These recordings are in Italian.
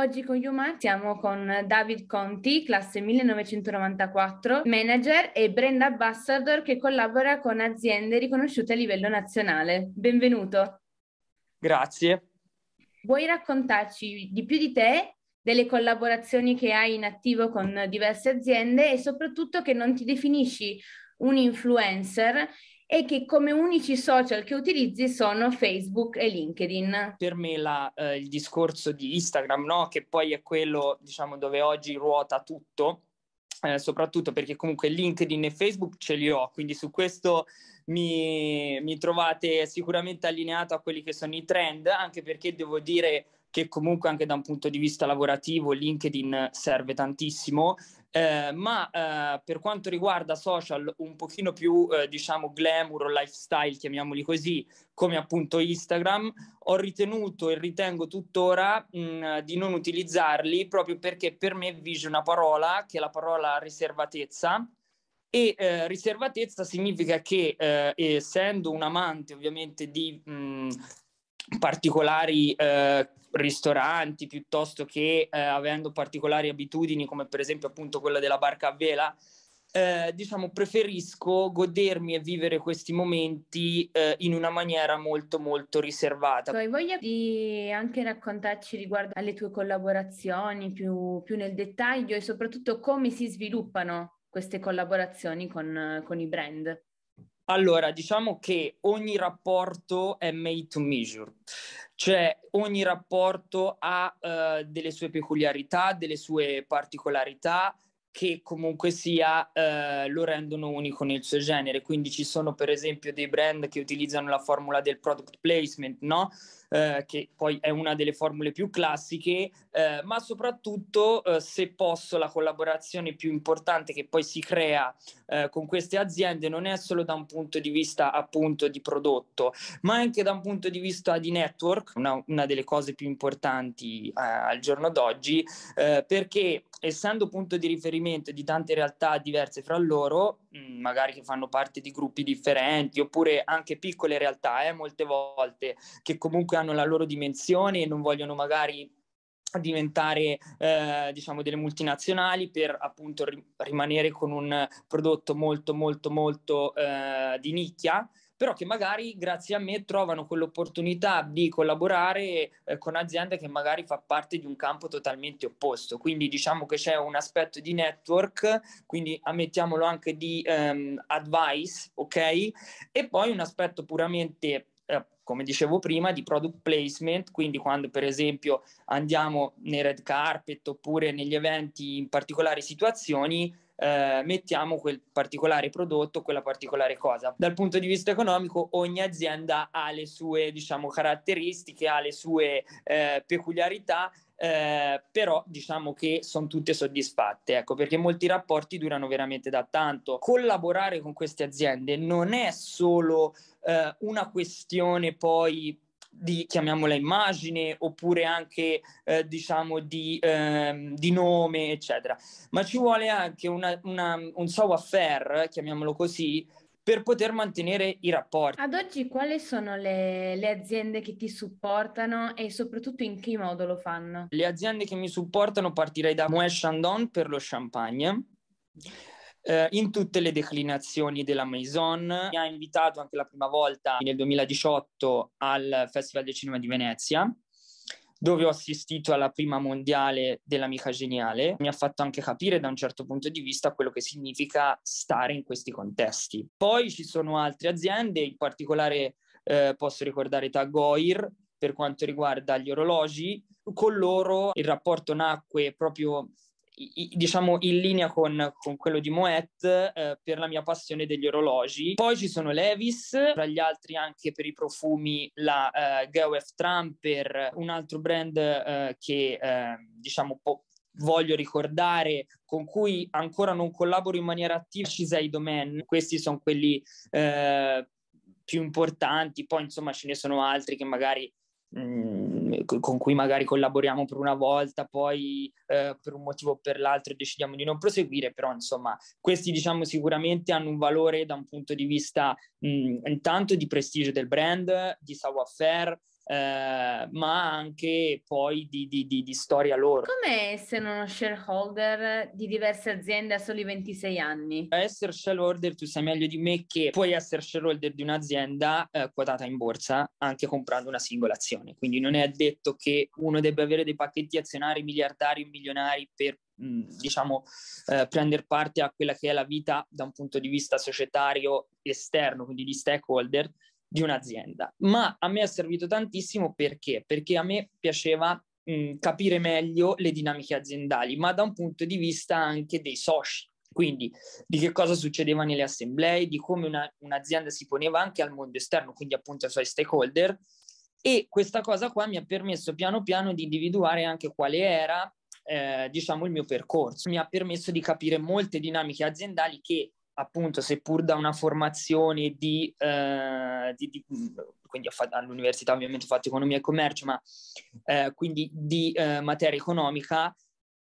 Oggi con Human siamo con David Conti, classe 1994, manager e brand ambassador che collabora con aziende riconosciute a livello nazionale. Benvenuto. Grazie. Vuoi raccontarci di più di te, delle collaborazioni che hai in attivo con diverse aziende e soprattutto che non ti definisci un influencer e che come unici social che utilizzi sono Facebook e LinkedIn. Per me la, eh, il discorso di Instagram, no? che poi è quello diciamo, dove oggi ruota tutto, eh, soprattutto perché comunque LinkedIn e Facebook ce li ho, quindi su questo mi, mi trovate sicuramente allineato a quelli che sono i trend, anche perché devo dire che comunque anche da un punto di vista lavorativo LinkedIn serve tantissimo eh, ma eh, per quanto riguarda social un pochino più eh, diciamo glamour o lifestyle, chiamiamoli così, come appunto Instagram, ho ritenuto e ritengo tuttora mh, di non utilizzarli proprio perché per me vige una parola che è la parola riservatezza e eh, riservatezza significa che eh, essendo un amante ovviamente di mh, particolari eh, ristoranti piuttosto che eh, avendo particolari abitudini come per esempio appunto quella della barca a vela, eh, diciamo preferisco godermi e vivere questi momenti eh, in una maniera molto molto riservata. Hai voglia di anche raccontarci riguardo alle tue collaborazioni più, più nel dettaglio e soprattutto come si sviluppano queste collaborazioni con, con i brand? Allora, diciamo che ogni rapporto è made to measure, cioè ogni rapporto ha eh, delle sue peculiarità, delle sue particolarità che comunque sia eh, lo rendono unico nel suo genere. Quindi ci sono per esempio dei brand che utilizzano la formula del product placement, no? Eh, che poi è una delle formule più classiche, eh, ma soprattutto, eh, se posso, la collaborazione più importante che poi si crea eh, con queste aziende non è solo da un punto di vista appunto di prodotto, ma anche da un punto di vista di network, una, una delle cose più importanti eh, al giorno d'oggi, perché essendo punto di riferimento di tante realtà diverse fra loro, mm, magari che fanno parte di gruppi differenti oppure anche piccole realtà, molte volte che comunque hanno la loro dimensione e non vogliono magari diventare eh, diciamo delle multinazionali per appunto ri- rimanere con un prodotto molto molto molto eh, di nicchia però che magari grazie a me trovano quell'opportunità di collaborare eh, con aziende che magari fa parte di un campo totalmente opposto. Quindi diciamo che c'è un aspetto di network, quindi ammettiamolo anche di ehm, advice, ok? E poi un aspetto puramente come dicevo prima, di product placement, quindi quando per esempio andiamo nei red carpet oppure negli eventi in particolari situazioni, eh, mettiamo quel particolare prodotto, quella particolare cosa. Dal punto di vista economico ogni azienda ha le sue diciamo, caratteristiche, ha le sue eh, peculiarità eh, però diciamo che sono tutte soddisfatte, ecco, perché molti rapporti durano veramente da tanto. Collaborare con queste aziende non è solo eh, una questione poi di, chiamiamola immagine, oppure anche, eh, diciamo, di, eh, di, nome, eccetera. Ma ci vuole anche una, una, un savoir-faire, chiamiamolo così, per poter mantenere i rapporti. Ad oggi quali sono le, le, aziende che ti supportano e soprattutto in che modo lo fanno? Le aziende che mi supportano partirei da Moët Chandon per lo champagne, eh, in tutte le declinazioni della Maison. Mi ha invitato anche la prima volta nel 2018 al Festival del Cinema di Venezia dove ho assistito alla prima mondiale dell'amica geniale, mi ha fatto anche capire da un certo punto di vista quello che significa stare in questi contesti. Poi ci sono altre aziende, in particolare eh, posso ricordare Tagoir per quanto riguarda gli orologi, con loro il rapporto nacque proprio diciamo in linea con, con quello di Moet eh, per la mia passione degli orologi. Poi ci sono Levis, tra gli altri anche per i profumi la eh, Goef Trumper, un altro brand eh, che eh, diciamo po- voglio ricordare, con cui ancora non collaboro in maniera attiva, Cisei Domain, questi sono quelli eh, più importanti, poi insomma ce ne sono altri che magari mh, mm, Ehm, con cui magari collaboriamo per una volta, poi eh, per un motivo o per l'altro decidiamo di non proseguire, però insomma questi diciamo sicuramente hanno un valore da un punto di vista mh, intanto di prestigio del brand, di savoir-faire, eh, ma anche poi di, di, di, di storia loro. Come essere uno shareholder di diverse aziende a soli 26 anni? Essere shareholder, tu sai meglio di me che puoi essere shareholder di un'azienda eh, quotata in borsa anche comprando una singola azione, quindi non è detto che uno debba avere dei pacchetti azionari miliardari o milionari per mm, diciamo, eh, prendere parte a quella che è la vita da un punto di vista societario esterno, quindi di stakeholder, di un'azienda, ma a me è servito tantissimo perché? Perché a me piaceva mh, capire meglio le dinamiche aziendali, ma da un punto di vista anche dei soci, quindi di che cosa succedeva nelle assemblee, di come una, un'azienda si poneva anche al mondo esterno, quindi appunto ai suoi stakeholder. E questa cosa qua mi ha permesso piano piano di individuare anche quale era, eh, diciamo, il mio percorso. Mi ha permesso di capire molte dinamiche aziendali che appunto, seppur da una formazione di, eh, di, di quindi all'università ovviamente ho fatto economia e commercio, ma eh, quindi di eh, materia economica,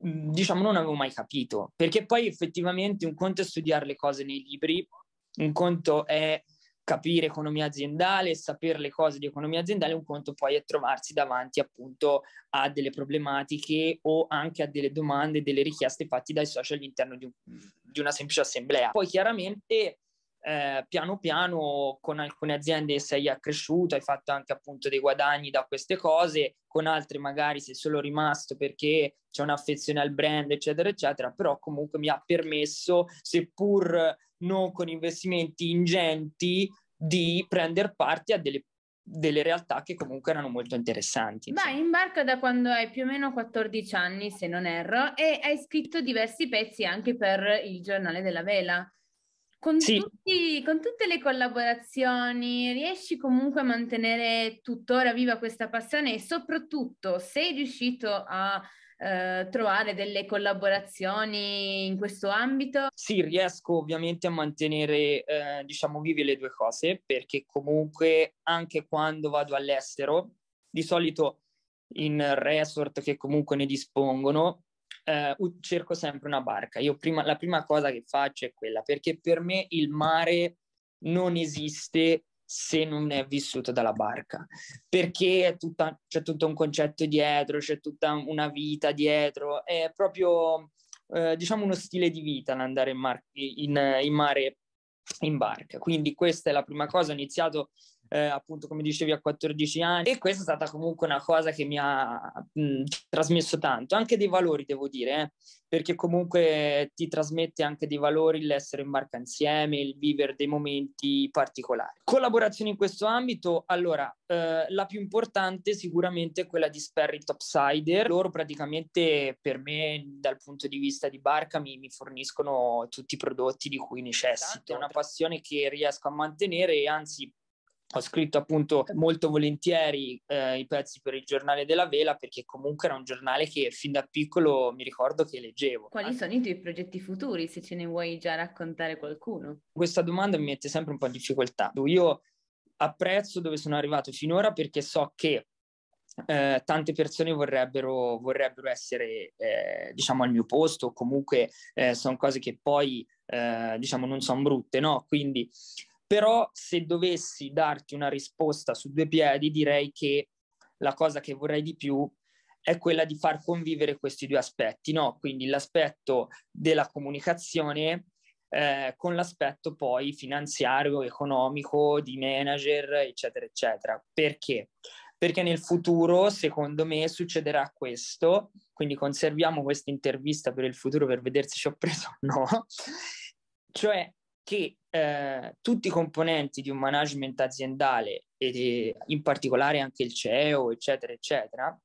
diciamo non avevo mai capito, perché poi effettivamente un conto è studiare le cose nei libri, un conto è capire economia aziendale, sapere le cose di economia aziendale, un conto poi è trovarsi davanti appunto a delle problematiche o anche a delle domande, delle richieste fatte dai social all'interno di un, di una semplice assemblea. Poi chiaramente eh, piano piano con alcune aziende sei accresciuto, hai fatto anche appunto dei guadagni da queste cose, con altre magari sei solo rimasto perché c'è un'affezione al brand, eccetera, eccetera, però comunque mi ha permesso, seppur non con investimenti ingenti, di prendere parte a delle delle realtà che comunque erano molto interessanti. Vai in barca da quando hai più o meno 14 anni, se non erro, e hai scritto diversi pezzi anche per il giornale della vela. Con, sì. tutti, con tutte le collaborazioni riesci comunque a mantenere tuttora viva questa passione e soprattutto sei riuscito a eh, trovare delle collaborazioni in questo ambito? Sì, riesco ovviamente a mantenere, eh, diciamo, vive le due cose, perché comunque anche quando vado all'estero, di solito in resort che comunque ne dispongono, eh, cerco sempre una barca. Io prima, la prima cosa che faccio è quella, perché per me il mare non esiste se non è vissuto dalla barca, perché tutta, c'è tutto un concetto dietro, c'è tutta una vita dietro, è proprio eh, diciamo uno stile di vita l'andare in, mar- in, in mare in barca. Quindi questa è la prima cosa, ho iniziato eh, appunto come dicevi a 14 anni e questa è stata comunque una cosa che mi ha mh, trasmesso tanto, anche dei valori devo dire, eh, perché comunque ti trasmette anche dei valori l'essere in barca insieme, il vivere dei momenti particolari. collaborazioni in questo ambito, allora eh, la più importante sicuramente è quella di Sperry Topsider, loro praticamente per me dal punto di vista di barca mi, mi forniscono tutti i prodotti di cui necessito, è una passione che riesco a mantenere e anzi ho scritto appunto eh. molto volentieri eh, i pezzi per il giornale della Vela perché comunque era un giornale che fin da piccolo mi ricordo che leggevo. Quali sono i tuoi progetti futuri, se ce ne vuoi già raccontare qualcuno? Questa domanda mi mette sempre un po' in difficoltà. Io apprezzo dove sono arrivato finora perché so che eh, tante persone vorrebbero, vorrebbero essere eh, diciamo al mio posto, comunque eh, sono cose che poi eh, diciamo non sono brutte, no? Quindi però se dovessi darti una risposta su due piedi, direi che la cosa che vorrei di più è quella di far convivere questi due aspetti, no? Quindi l'aspetto della comunicazione eh, con l'aspetto poi finanziario, economico, di manager, eccetera, eccetera. Perché? Perché nel futuro, secondo me, succederà questo, quindi conserviamo questa intervista per il futuro per vedere se ci ho preso o no. cioè, che eh, tutti i componenti di un management aziendale e in particolare anche il CEO, eccetera, eccetera,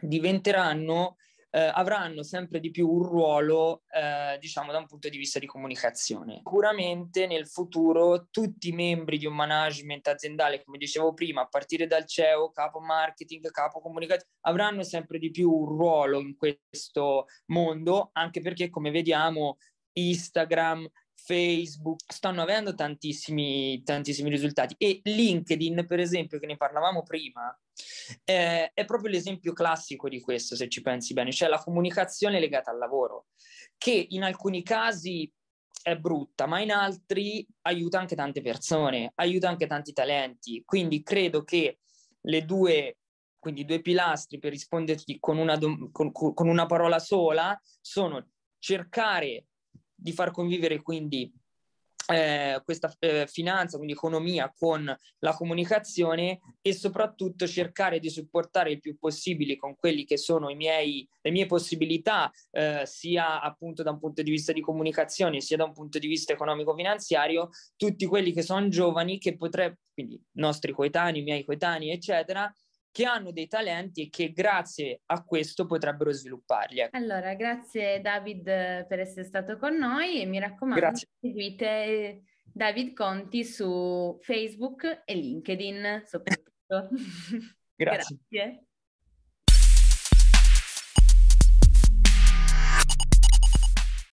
diventeranno, eh, avranno sempre di più un ruolo, eh, diciamo, da un punto di vista di comunicazione. Sicuramente nel futuro tutti i membri di un management aziendale, come dicevo prima, a partire dal CEO, capo marketing, capo comunicazione, avranno sempre di più un ruolo in questo mondo, anche perché, come vediamo, Instagram, Facebook, stanno avendo tantissimi, tantissimi risultati e LinkedIn, per esempio, che ne parlavamo prima, eh, è proprio l'esempio classico di questo, se ci pensi bene, cioè la comunicazione legata al lavoro, che in alcuni casi è brutta, ma in altri aiuta anche tante persone, aiuta anche tanti talenti, quindi credo che le due quindi due pilastri per risponderti con una, dom- con, con una, parola sola, sono cercare di far convivere quindi eh, questa eh, finanza, quindi economia con la comunicazione e soprattutto cercare di supportare il più possibile con quelli che sono miei, le mie possibilità, eh, sia appunto da un punto di vista di comunicazione, sia da un punto di vista economico-finanziario, tutti quelli che sono giovani che potrebbero, quindi nostri coetanei, miei coetanei, eccetera, che hanno dei talenti e che grazie a questo potrebbero svilupparli. Ecco. Allora, grazie David eh, per essere stato con noi e mi raccomando, grazie. seguite eh, David Conti su Facebook e LinkedIn soprattutto. grazie. grazie.